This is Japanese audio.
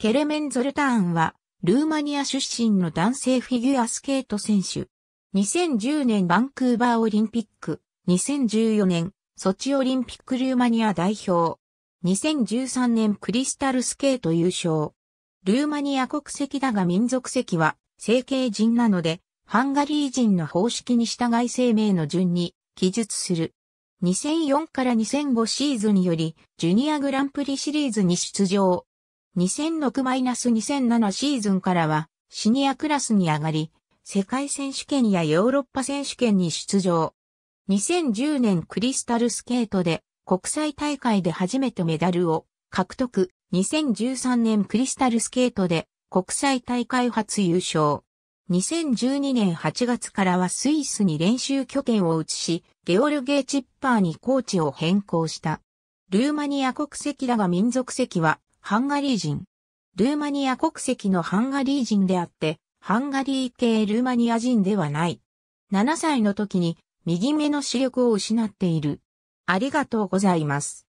ケレメン・ゾルターンは、ルーマニア出身の男性フィギュアスケート選手。2010年バンクーバーオリンピック、2014年ソチオリンピックルーマニア代表、2013年クリスタルスケート優勝。ルーマニア国籍だが民族籍は成形人なので、ハンガリー人の方式に従い生命の順に記述する。2004から2005シーズンよりジュニアグランプリシリーズに出場。2006-2007シーズンからはシニアクラスに上がり、世界選手権やヨーロッパ選手権に出場。2010年クリスタルスケートで国際大会で初めてメダルを獲得。2013年クリスタルスケートで国際大会初優勝。2012年8月からはスイスに練習拠点を移し、ゲオルゲー・チッパーにコーチを変更した。ルーマニア国籍だが民族籍はハンガリー人。ルーマニア国籍のハンガリー人であって、ハンガリー系ルーマニア人ではない。7歳の時に右目の視力を失っている。ありがとうございます。